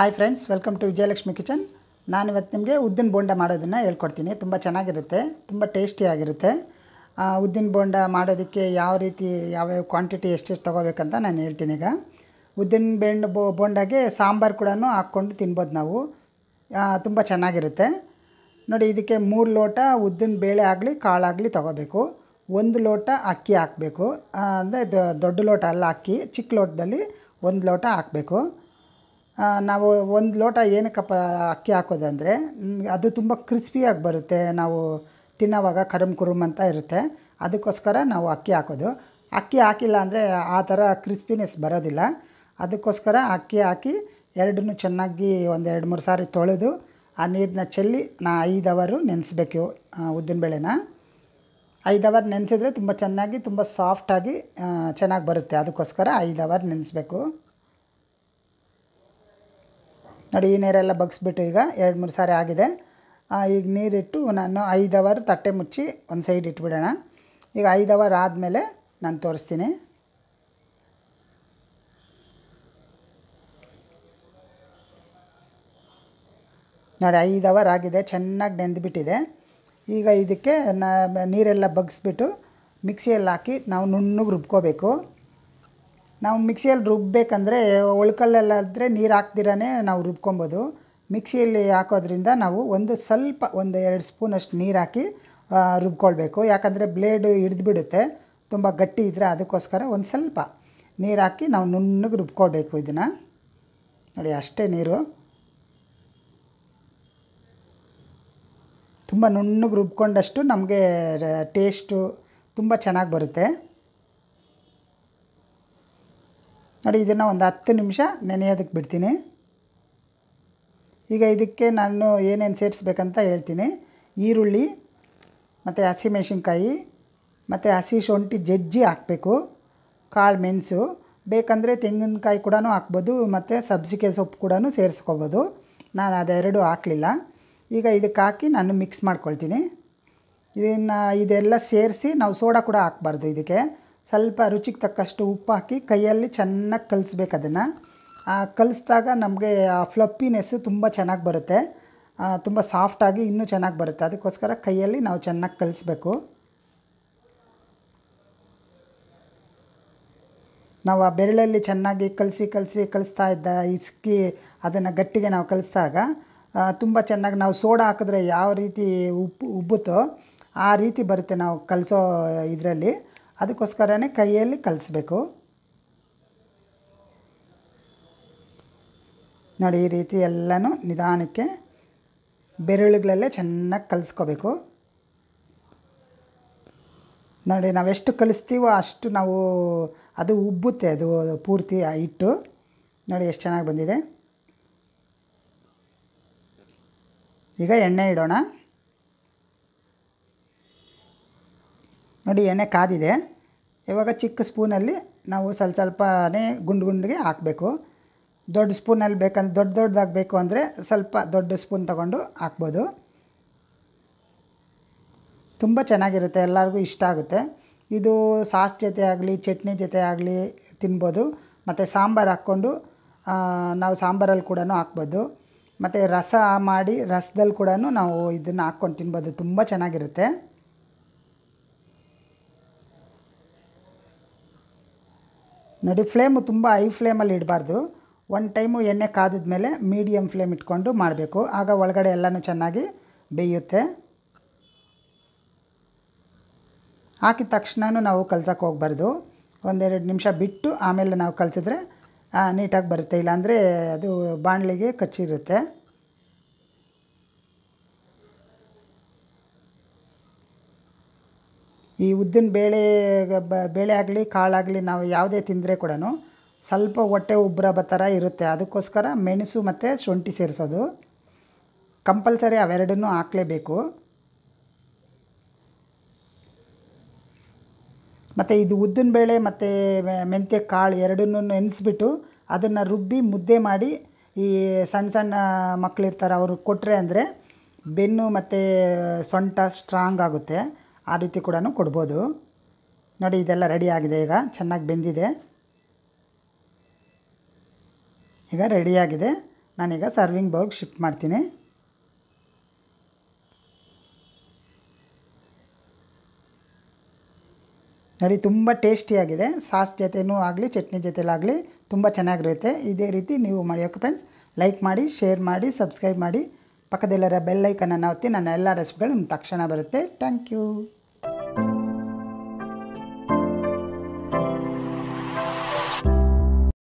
hi friends welcome to Vijayalakshmi kitchen ನಾನು ಇವತ್ತು ನಿಮಗೆ ಉದ್ದಿನ ಬೋಂಡ ಮಾಡೋದನ್ನು ಹೇಳ್ಕೊಡ್ತೀನಿ ತುಂಬ ಚೆನ್ನಾಗಿರುತ್ತೆ ತುಂಬ ಟೇಸ್ಟಿಯಾಗಿರುತ್ತೆ ಉದ್ದಿನ ಬೋಂಡ ಮಾಡೋದಕ್ಕೆ ಯಾವ ರೀತಿ ಯಾವ್ಯಾವ ಕ್ವಾಂಟಿಟಿ ಎಷ್ಟೆಷ್ಟು ತೊಗೋಬೇಕಂತ ನಾನು ಹೇಳ್ತೀನಿ ಈಗ ಉದ್ದಿನ ಬೆಂಡ್ ಬೋ ಬೋಂಡಾಗೆ ಸಾಂಬಾರು ಕೂಡ ಹಾಕ್ಕೊಂಡು ತಿನ್ಬೋದು ನಾವು ತುಂಬ ಚೆನ್ನಾಗಿರುತ್ತೆ ನೋಡಿ ಇದಕ್ಕೆ ಮೂರು ಲೋಟ ಉದ್ದಿನ ಬೇಳೆ ಆಗಲಿ ಕಾಳಾಗಲಿ ತೊಗೋಬೇಕು ಒಂದು ಲೋಟ ಅಕ್ಕಿ ಹಾಕಬೇಕು ಅಂದರೆ ದೊಡ್ಡ ಲೋಟ ಅಲ್ಲ ಅಕ್ಕಿ ಚಿಕ್ಕ ಲೋಟದಲ್ಲಿ ಒಂದು ಲೋಟ ಹಾಕಬೇಕು ನಾವು ಒಂದು ಲೋಟ ಏನಕ್ಕಪ್ಪ ಅಕ್ಕಿ ಹಾಕೋದಂದರೆ ಅದು ತುಂಬ ಕ್ರಿಸ್ಪಿಯಾಗಿ ಬರುತ್ತೆ ನಾವು ತಿನ್ನೋವಾಗ ಕರುಮ್ ಕುರುಮ್ ಅಂತ ಇರುತ್ತೆ ಅದಕ್ಕೋಸ್ಕರ ನಾವು ಅಕ್ಕಿ ಹಾಕೋದು ಅಕ್ಕಿ ಹಾಕಿಲ್ಲ ಅಂದರೆ ಆ ಥರ ಕ್ರಿಸ್ಪಿನೆಸ್ ಬರೋದಿಲ್ಲ ಅದಕ್ಕೋಸ್ಕರ ಅಕ್ಕಿ ಹಾಕಿ ಎರಡನ್ನೂ ಚೆನ್ನಾಗಿ ಒಂದು ಎರಡು ಮೂರು ಸಾರಿ ತೊಳೆದು ಆ ನೀರನ್ನ ಚೆಲ್ಲಿ ನಾ ಐದು ಅವರು ನೆನೆಸ್ಬೇಕು ಬೇಳೆನ ಐದು ಅವರ್ ನೆನೆಸಿದ್ರೆ ತುಂಬ ಚೆನ್ನಾಗಿ ತುಂಬ ಸಾಫ್ಟಾಗಿ ಚೆನ್ನಾಗಿ ಬರುತ್ತೆ ಅದಕ್ಕೋಸ್ಕರ ಐದು ಅವರ್ ನೆನೆಸ್ಬೇಕು ನೋಡಿ ಈ ನೀರೆಲ್ಲ ಬಗ್ಸ್ಬಿಟ್ಟು ಈಗ ಎರಡು ಮೂರು ಸಾರಿ ಆಗಿದೆ ಈಗ ನೀರಿಟ್ಟು ನಾನು ಐದು ಅವರ್ ತಟ್ಟೆ ಮುಚ್ಚಿ ಒಂದು ಸೈಡ್ ಇಟ್ಬಿಡೋಣ ಈಗ ಐದು ಅವರ್ ಆದಮೇಲೆ ನಾನು ತೋರಿಸ್ತೀನಿ ನೋಡಿ ಐದು ಅವರ್ ಆಗಿದೆ ಚೆನ್ನಾಗಿ ನೆಂದ್ಬಿಟ್ಟಿದೆ ಈಗ ಇದಕ್ಕೆ ನಾ ನೀರೆಲ್ಲ ಬಗ್ಸ್ಬಿಟ್ಟು ಮಿಕ್ಸಿಯಲ್ಲಿ ಹಾಕಿ ನಾವು ನುಣ್ಣಗೆ ರುಬ್ಕೋಬೇಕು ನಾವು ಮಿಕ್ಸಿಯಲ್ಲಿ ರುಬ್ಬಬೇಕಂದ್ರೆ ಒಳ್ಕಲ್ಲಲ್ಲಾದರೆ ನೀರು ಹಾಕ್ದಿರೇ ನಾವು ರುಬ್ಕೊಬೋದು ಮಿಕ್ಸಿಯಲ್ಲಿ ಹಾಕೋದ್ರಿಂದ ನಾವು ಒಂದು ಸ್ವಲ್ಪ ಒಂದು ಎರಡು ಸ್ಪೂನಷ್ಟು ನೀರು ಹಾಕಿ ರುಬ್ಕೊಳ್ಬೇಕು ಯಾಕಂದರೆ ಬ್ಲೇಡು ಹಿಡಿದ್ಬಿಡುತ್ತೆ ತುಂಬ ಗಟ್ಟಿ ಇದ್ದರೆ ಅದಕ್ಕೋಸ್ಕರ ಒಂದು ಸ್ವಲ್ಪ ನೀರು ಹಾಕಿ ನಾವು ನುಣ್ಣಗೆ ರುಬ್ಕೊಳ್ಬೇಕು ಇದನ್ನು ನೋಡಿ ಅಷ್ಟೇ ನೀರು ತುಂಬ ನುಣ್ಣಗೆ ರುಬ್ಕೊಂಡಷ್ಟು ನಮಗೆ ಟೇಸ್ಟು ತುಂಬ ಚೆನ್ನಾಗಿ ಬರುತ್ತೆ ನೋಡಿ ಇದನ್ನು ಒಂದು ಹತ್ತು ನಿಮಿಷ ನೆನೆಯೋದಕ್ಕೆ ಬಿಡ್ತೀನಿ ಈಗ ಇದಕ್ಕೆ ನಾನು ಏನೇನು ಸೇರಿಸ್ಬೇಕಂತ ಹೇಳ್ತೀನಿ ಈರುಳ್ಳಿ ಮತ್ತು ಹಸಿಮೆಣ್ಸಿನ್ಕಾಯಿ ಮತ್ತು ಹಸಿ ಶುಂಠಿ ಜಜ್ಜಿ ಹಾಕಬೇಕು ಕಾಳು ಮೆಣಸು ಬೇಕಂದರೆ ತೆಂಗಿನಕಾಯಿ ಕೂಡ ಹಾಕ್ಬೋದು ಮತ್ತು ಸಬ್ಸಿಗೆ ಸೊಪ್ಪು ಕೂಡ ಸೇರಿಸ್ಕೋಬೋದು ನಾನು ಅದೆರಡು ಹಾಕಲಿಲ್ಲ ಈಗ ಇದಕ್ಕೆ ಹಾಕಿ ನಾನು ಮಿಕ್ಸ್ ಮಾಡ್ಕೊಳ್ತೀನಿ ಇದನ್ನು ಇದೆಲ್ಲ ಸೇರಿಸಿ ನಾವು ಸೋಡಾ ಕೂಡ ಹಾಕ್ಬಾರ್ದು ಇದಕ್ಕೆ ಸ್ವಲ್ಪ ರುಚಿಗೆ ತಕ್ಕಷ್ಟು ಉಪ್ಪು ಹಾಕಿ ಕೈಯಲ್ಲಿ ಚೆನ್ನಾಗಿ ಕಲಿಸ್ಬೇಕು ಅದನ್ನು ಕಲಿಸಿದಾಗ ನಮಗೆ ಆ ಫ್ಲಪ್ಪಿನೆಸ್ಸು ತುಂಬ ಚೆನ್ನಾಗಿ ಬರುತ್ತೆ ತುಂಬ ಸಾಫ್ಟಾಗಿ ಇನ್ನೂ ಚೆನ್ನಾಗಿ ಬರುತ್ತೆ ಅದಕ್ಕೋಸ್ಕರ ಕೈಯಲ್ಲಿ ನಾವು ಚೆನ್ನಾಗಿ ಕಲಿಸ್ಬೇಕು ನಾವು ಆ ಬೆರಳಲ್ಲಿ ಚೆನ್ನಾಗಿ ಕಲಸಿ ಕಲಸಿ ಕಲಿಸ್ತಾ ಇದ್ದ ಇಸ್ಕಿ ಅದನ್ನು ಗಟ್ಟಿಗೆ ನಾವು ಕಲಿಸಿದಾಗ ತುಂಬ ಚೆನ್ನಾಗಿ ನಾವು ಸೋಡಾ ಹಾಕಿದ್ರೆ ಯಾವ ರೀತಿ ಉಪ್ಪು ಉಬ್ಬುತ್ತೋ ಆ ರೀತಿ ಬರುತ್ತೆ ನಾವು ಕಲಿಸೋ ಇದರಲ್ಲಿ ಅದಕ್ಕೋಸ್ಕರನೇ ಕೈಯಲ್ಲಿ ಕಲಿಸ್ಬೇಕು ನೋಡಿ ಈ ರೀತಿ ಎಲ್ಲನೂ ನಿಧಾನಕ್ಕೆ ಬೆರಳುಗಳಲ್ಲೇ ಚೆನ್ನಾಗಿ ಕಲಿಸ್ಕೋಬೇಕು ನೋಡಿ ನಾವೆಷ್ಟು ಕಲಿಸ್ತೀವೋ ಅಷ್ಟು ನಾವು ಅದು ಉಬ್ಬುತ್ತೆ ಅದು ಪೂರ್ತಿ ಹಿಟ್ಟು ನೋಡಿ ಎಷ್ಟು ಚೆನ್ನಾಗಿ ಬಂದಿದೆ ಈಗ ಎಣ್ಣೆ ಇಡೋಣ ನೋಡಿ ಎಣ್ಣೆ ಕಾದಿದೆ ಇವಾಗ ಚಿಕ್ಕ ಸ್ಪೂನಲ್ಲಿ ನಾವು ಸ್ವಲ್ಪ ಸ್ವಲ್ಪನೇ ಗುಂಡು ಗುಂಡಿಗೆ ಹಾಕಬೇಕು ದೊಡ್ಡ ಸ್ಪೂನಲ್ಲಿ ಬೇಕಂದ್ರೆ ದೊಡ್ಡ ದೊಡ್ಡದಾಗಬೇಕು ಬೇಕು ಅಂದರೆ ಸ್ವಲ್ಪ ದೊಡ್ಡ ಸ್ಪೂನ್ ತಗೊಂಡು ಹಾಕ್ಬೋದು ತುಂಬ ಚೆನ್ನಾಗಿರುತ್ತೆ ಎಲ್ಲರಿಗೂ ಇಷ್ಟ ಆಗುತ್ತೆ ಇದು ಸಾಸ್ ಜೊತೆ ಆಗಲಿ ಚಟ್ನಿ ಜೊತೆ ಆಗಲಿ ತಿನ್ಬೋದು ಮತ್ತು ಸಾಂಬಾರು ಹಾಕ್ಕೊಂಡು ನಾವು ಸಾಂಬಾರಲ್ಲಿ ಕೂಡ ಹಾಕ್ಬೋದು ಮತ್ತು ರಸ ಮಾಡಿ ರಸದಲ್ಲಿ ಕೂಡ ನಾವು ಇದನ್ನು ಹಾಕ್ಕೊಂಡು ತಿನ್ಬೋದು ತುಂಬ ಚೆನ್ನಾಗಿರುತ್ತೆ ನೋಡಿ ಫ್ಲೇಮು ತುಂಬ ಹೈ ಫ್ಲೇಮಲ್ಲಿ ಇಡಬಾರ್ದು ಒನ್ ಟೈಮು ಎಣ್ಣೆ ಕಾದಿದ ಮೇಲೆ ಮೀಡಿಯಮ್ ಫ್ಲೇಮ್ ಇಟ್ಕೊಂಡು ಮಾಡಬೇಕು ಆಗ ಒಳಗಡೆ ಎಲ್ಲನೂ ಚೆನ್ನಾಗಿ ಬೇಯುತ್ತೆ ಹಾಕಿದ ತಕ್ಷಣ ನಾವು ಕಲ್ಸೋಕ್ಕೆ ಹೋಗ್ಬಾರ್ದು ಒಂದೆರಡು ನಿಮಿಷ ಬಿಟ್ಟು ಆಮೇಲೆ ನಾವು ಕಲಸಿದ್ರೆ ನೀಟಾಗಿ ಬರುತ್ತೆ ಇಲ್ಲಾಂದರೆ ಅದು ಬಾಣಲಿಗೆ ಕಚ್ಚಿರುತ್ತೆ ಈ ಉದ್ದಿನ ಬೇಳೆ ಬೇಳೆ ಆಗಲಿ ಕಾಳಾಗಲಿ ನಾವು ಯಾವುದೇ ತಿಂದರೆ ಕೂಡ ಸ್ವಲ್ಪ ಹೊಟ್ಟೆ ಉಬ್ಬರ ಥರ ಇರುತ್ತೆ ಅದಕ್ಕೋಸ್ಕರ ಮೆಣಸು ಮತ್ತು ಶುಂಠಿ ಸೇರಿಸೋದು ಕಂಪಲ್ಸರಿ ಅವೆರಡನ್ನೂ ಹಾಕಲೇಬೇಕು ಮತ್ತು ಇದು ಉದ್ದಿನ ಬೇಳೆ ಮತ್ತು ಮೆಂತ್ಯ ಕಾಳು ಎರಡನ್ನೂ ನೆನೆಸ್ಬಿಟ್ಟು ಅದನ್ನು ರುಬ್ಬಿ ಮುದ್ದೆ ಮಾಡಿ ಈ ಸಣ್ಣ ಸಣ್ಣ ಮಕ್ಕಳಿರ್ತಾರೆ ಅವರು ಕೊಟ್ಟರೆ ಅಂದರೆ ಬೆನ್ನು ಮತ್ತು ಸೊಂಟ ಸ್ಟ್ರಾಂಗ್ ಆಗುತ್ತೆ ಆ ರೀತಿ ಕೂಡ ಕೊಡ್ಬೋದು ನೋಡಿ ಇದೆಲ್ಲ ರೆಡಿ ಆಗಿದೆ ಈಗ ಚೆನ್ನಾಗಿ ಬೆಂದಿದೆ ಈಗ ರೆಡಿಯಾಗಿದೆ ನಾನೀಗ ಸರ್ವಿಂಗ್ ಬೌಲ್ಗೆ ಶಿಫ್ಟ್ ಮಾಡ್ತೀನಿ ನೋಡಿ ತುಂಬ ಟೇಸ್ಟಿಯಾಗಿದೆ ಸಾಸ್ ಜೊತೆನೂ ಆಗಲಿ ಚಟ್ನಿ ಜೊತೆಲಾಗಲಿ ತುಂಬ ಚೆನ್ನಾಗಿರುತ್ತೆ ಇದೇ ರೀತಿ ನೀವು ಮಾಡಿಯೋಕೆ ಫ್ರೆಂಡ್ಸ್ ಲೈಕ್ ಮಾಡಿ ಶೇರ್ ಮಾಡಿ ಸಬ್ಸ್ಕ್ರೈಬ್ ಮಾಡಿ ಪಕ್ಕದಲ್ಲಿರೋ ಬೆಲ್ಲೈಕನನ್ನು ಒತ್ತಿ ನನ್ನ ಎಲ್ಲ ರೆಸಿಪಿಗಳು ತಕ್ಷಣ ಬರುತ್ತೆ ಥ್ಯಾಂಕ್ ಯು